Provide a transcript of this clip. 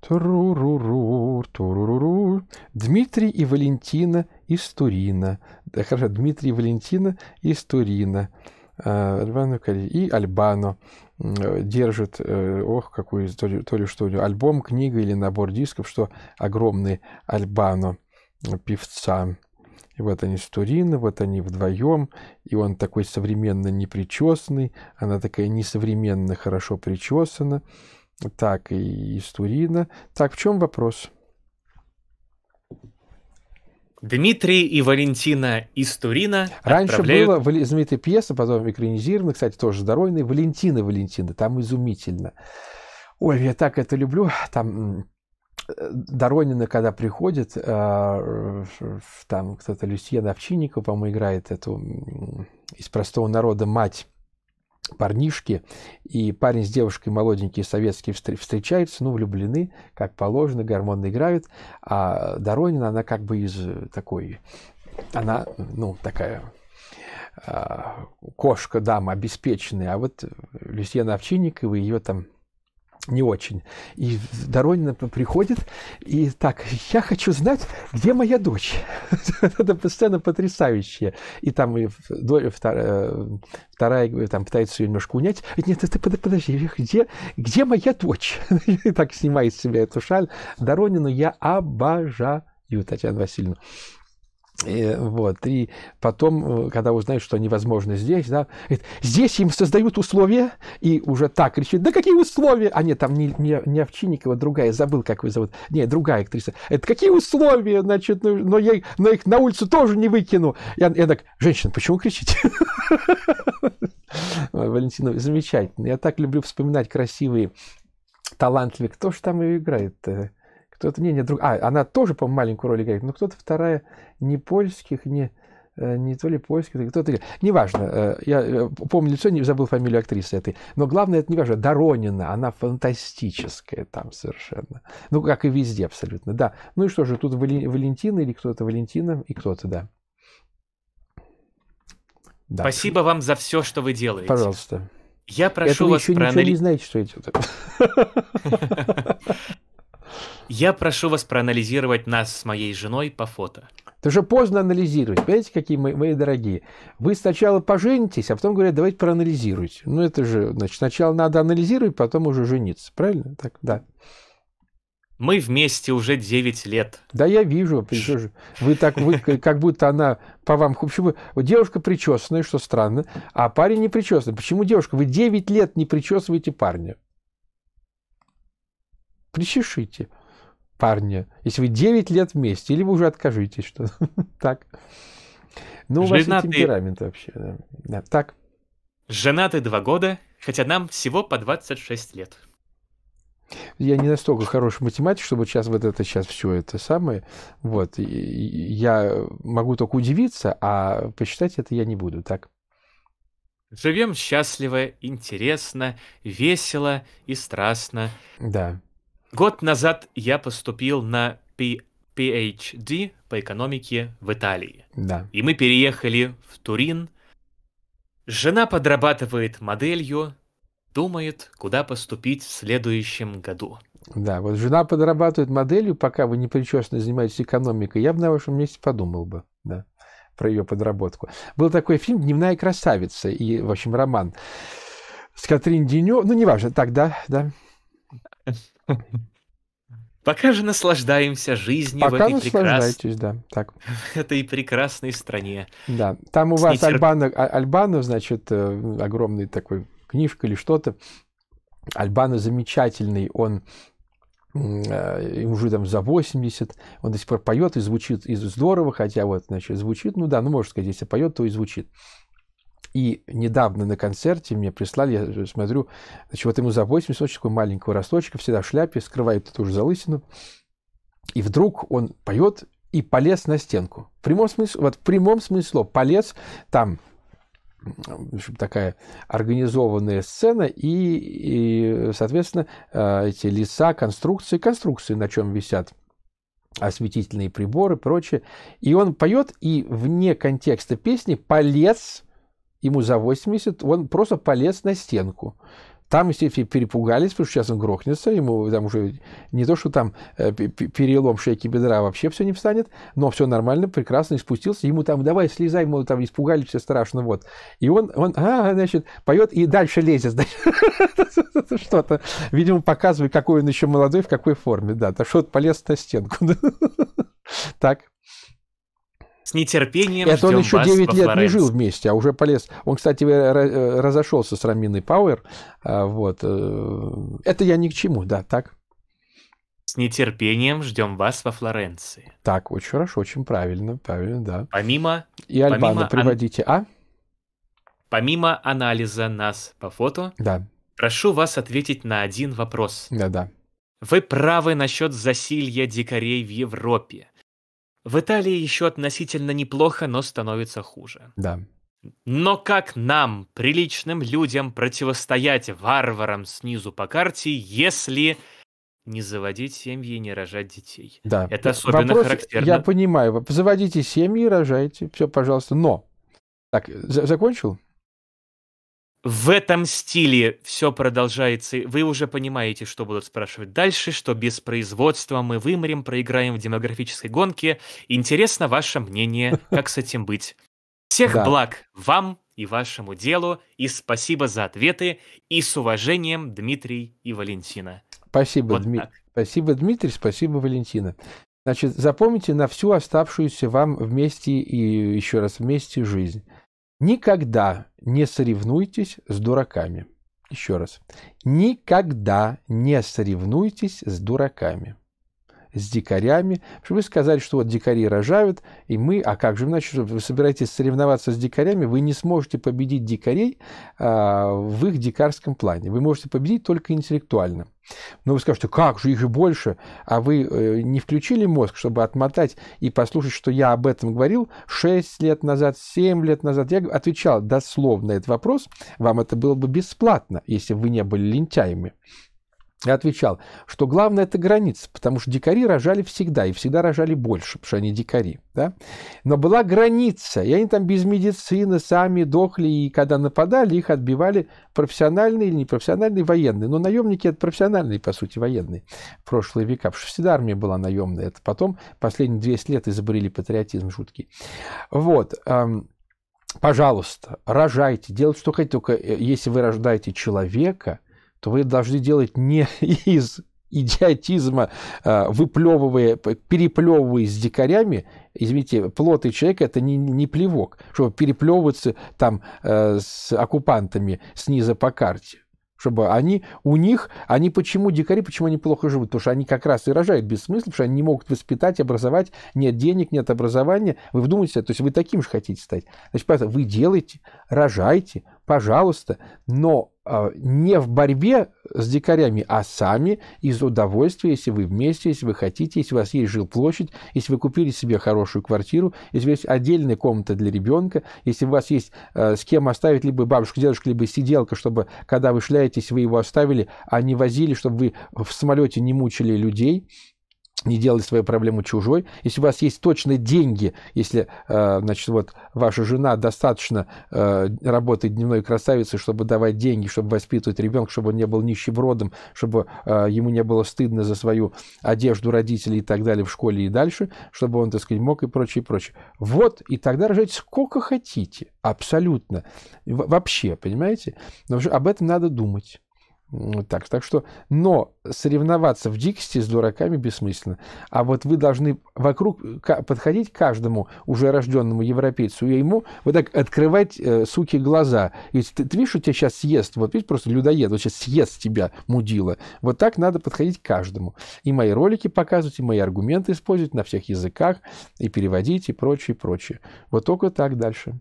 Тру-ру-ру, тру-ру-ру. Дмитрий и Валентина из Турина. Да, хорошо, Дмитрий и Валентина из Турина. А, и Альбано держит, э, ох, какую историю, то ли что у него, альбом, книга или набор дисков, что огромный Альбано э, певца. И вот они с Турина, вот они вдвоем, и он такой современно непричесанный, она такая несовременно хорошо причесана. Так, и из Турина. Так, в чем вопрос? Дмитрий и Валентина из Турина Раньше отправляют... была знаменитая пьеса, потом экранизирована, кстати, тоже здоровенная, Валентина Валентина, там изумительно. Ой, я так это люблю, там э, Доронина, когда приходит, э, там кто-то Люсьен Овчинникова, по-моему, играет эту из простого народа мать парнишки, и парень с девушкой молоденькие советские встречаются, ну, влюблены, как положено, гормоны играют, а Доронина, она как бы из э, такой, она, ну, такая а, кошка, дама обеспеченная, а вот Люсьяна Овчинникова, ее там не очень. И Доронина приходит и так, я хочу знать, где моя дочь. Это постоянно потрясающе. И там и э, вторая э, там пытается ее немножко унять. Нет, ты подожди, где, где моя дочь? И так снимает с себя эту шаль. Доронину я обожаю, Татьяна Васильевна. И, э, вот, и потом, э, когда узнают, что невозможно здесь, да, здесь им создают условия, и уже так кричит, да какие условия? А нет, там не, не, не Овчинникова, другая, забыл, как ее зовут, не, другая актриса. Это какие условия, значит, ну, но, я, но их на улицу тоже не выкину. Я, я так, женщина, почему кричите? Валентина, замечательно. Я так люблю вспоминать красивые талантливых. Кто же там ее играет? -то? кто-то, не, не, друг, а, она тоже, по маленькую роль играет, но кто-то вторая, не польских, не, э, не то ли польских, кто-то, неважно, э, я э, помню лицо, не забыл фамилию актрисы этой, но главное, это не важно, Доронина, она фантастическая там совершенно, ну, как и везде абсолютно, да, ну и что же, тут Валентина или кто-то Валентина и кто-то, да. да. Спасибо вам за все, что вы делаете. Пожалуйста. Я прошу это вы вас еще проанали... ничего не знаете, что идет. Я прошу вас проанализировать нас с моей женой по фото. Это уже поздно анализировать. Понимаете, какие мы, мои дорогие? Вы сначала поженитесь, а потом говорят, давайте проанализируйте. Ну, это же, значит, сначала надо анализировать, потом уже жениться. Правильно? Так, да. Мы вместе уже 9 лет. Да, я вижу. Вы так, вы, как будто она по вам... Почему? Девушка причесанная, что странно, а парень не причесанный. Почему девушка? Вы 9 лет не причесываете парня. Причешите парня. Если вы 9 лет вместе, или вы уже откажитесь, что так. Ну, у вас и темперамент вообще. Да. Да, так. Женаты два года, хотя нам всего по 26 лет. Я не настолько хороший математик, чтобы сейчас вот это сейчас все это самое. Вот. Я могу только удивиться, а посчитать это я не буду, так? Живем счастливо, интересно, весело и страстно. Да. Год назад я поступил на PhD по экономике в Италии. Да. И мы переехали в Турин. Жена подрабатывает моделью, думает, куда поступить в следующем году. Да, вот жена подрабатывает моделью, пока вы не причесно занимаетесь экономикой, я бы на вашем месте подумал бы, да, про ее подработку. Был такой фильм «Дневная красавица» и, в общем, роман с Катрин Денё, ну, неважно, так, да, да. Пока же наслаждаемся жизнью Пока в этой прекрасной... да, так. этой прекрасной стране. Да, там у вас нетер... А, Альбанов, значит, э, огромный такой книжка или что-то. Альбана замечательный, он ему э, уже там за 80, он до сих пор поет и звучит и здорово, хотя вот, значит, звучит, ну да, ну, можно сказать, если поет, то и звучит. И недавно на концерте мне прислали, я смотрю, значит, вот ему за 80, очень такой маленького росточка, всегда в шляпе, скрывает эту же залысину. И вдруг он поет и полез на стенку. В прямом смысле, вот в прямом смысле полез там такая организованная сцена и, и соответственно, э, эти леса, конструкции, конструкции, на чем висят осветительные приборы и прочее. И он поет и вне контекста песни полез Ему за 80, он просто полез на стенку. Там, естественно, перепугались, потому что сейчас он грохнется, ему там уже не то, что там э, перелом шейки бедра вообще все не встанет, но все нормально, прекрасно, и спустился, ему там, давай, слезай, мы там испугались все страшно, вот. И он, он а, значит, поет и дальше лезет, что-то, видимо, показывает, какой он еще молодой, в какой форме, да, так что полез на стенку. Так. С нетерпением Это он еще 9 лет не жил вместе, а уже полез. Он, кстати, э, разошелся с Раминой Пауэр. А, вот. Э, это я ни к чему, да, так? С нетерпением ждем вас во Флоренции. Так, очень хорошо, очень правильно, правильно, да. Помимо... И Альбана помимо приводите, ан... а? Помимо анализа нас по фото, да. прошу вас ответить на один вопрос. Да-да. Вы правы насчет засилья дикарей в Европе. В Италии еще относительно неплохо, но становится хуже. Да. Но как нам, приличным людям, противостоять варварам снизу по карте, если не заводить семьи и не рожать детей? Да. Это особенно Вопрос, характерно. Я понимаю. Заводите семьи и рожайте. Все, пожалуйста. Но. Так, за закончил? в этом стиле все продолжается. Вы уже понимаете, что будут спрашивать дальше, что без производства мы вымрем, проиграем в демографической гонке. Интересно ваше мнение, как с этим быть. Всех да. благ вам и вашему делу, и спасибо за ответы, и с уважением, Дмитрий и Валентина. Спасибо, вот Дмитрий. Спасибо, Дмитрий, спасибо, Валентина. Значит, запомните на всю оставшуюся вам вместе и еще раз вместе жизнь. Никогда не соревнуйтесь с дураками. Еще раз. Никогда не соревнуйтесь с дураками с дикарями. Вы сказали, что вот дикари рожают, и мы, а как же, значит, вы собираетесь соревноваться с дикарями, вы не сможете победить дикарей а, в их дикарском плане. Вы можете победить только интеллектуально. Но вы скажете, как же, их же больше. А вы э, не включили мозг, чтобы отмотать и послушать, что я об этом говорил 6 лет назад, 7 лет назад. Я отвечал дословно этот вопрос. Вам это было бы бесплатно, если бы вы не были лентяями. Я отвечал, что главное это граница, потому что дикари рожали всегда, и всегда рожали больше, потому что они дикари. Да? Но была граница, и они там без медицины сами дохли, и когда нападали, их отбивали профессиональные или непрофессиональные военные. Но наемники это профессиональные, по сути, военные в прошлые века, потому что всегда армия была наемная. Это потом последние 200 лет изобрели патриотизм жуткий. Вот. Эм, пожалуйста, рожайте, делайте, что хотите, только э, если вы рождаете человека – то вы должны делать не из идиотизма, а, выплевывая, переплевывая с дикарями, извините, плод и человек это не, не плевок, чтобы переплевываться там э, с оккупантами снизу по карте. Чтобы они, у них, они почему дикари, почему они плохо живут? Потому что они как раз и рожают без смысла, потому что они не могут воспитать, образовать, нет денег, нет образования. Вы вдумайтесь, то есть вы таким же хотите стать. Значит, вы делаете, рожаете, пожалуйста, но а, не в борьбе с дикарями, а сами из удовольствия, если вы вместе, если вы хотите, если у вас есть жилплощадь, если вы купили себе хорошую квартиру, если есть отдельная комната для ребенка, если у вас есть э, с кем оставить либо бабушку, дедушку, либо сиделка, чтобы, когда вы шляетесь, вы его оставили, а не возили, чтобы вы в самолете не мучили людей, не делай свою проблему чужой. Если у вас есть точные деньги, если, э, значит, вот ваша жена достаточно э, работает дневной красавицей, чтобы давать деньги, чтобы воспитывать ребенка, чтобы он не был нищебродом, чтобы э, ему не было стыдно за свою одежду родителей и так далее в школе и дальше, чтобы он, так сказать, мог и прочее, и прочее. Вот, и тогда рожать сколько хотите, абсолютно. Вообще, понимаете? Но об этом надо думать. Так, так что, но соревноваться в дикости с дураками бессмысленно. А вот вы должны вокруг подходить каждому уже рожденному европейцу и ему вот так открывать э, суки глаза. И ты, ты видишь, что тебя сейчас съест, вот видишь, просто людоед, вот сейчас съест тебя, мудила. Вот так надо подходить каждому. И мои ролики показывать, и мои аргументы использовать на всех языках, и переводить, и прочее, и прочее. Вот только так дальше.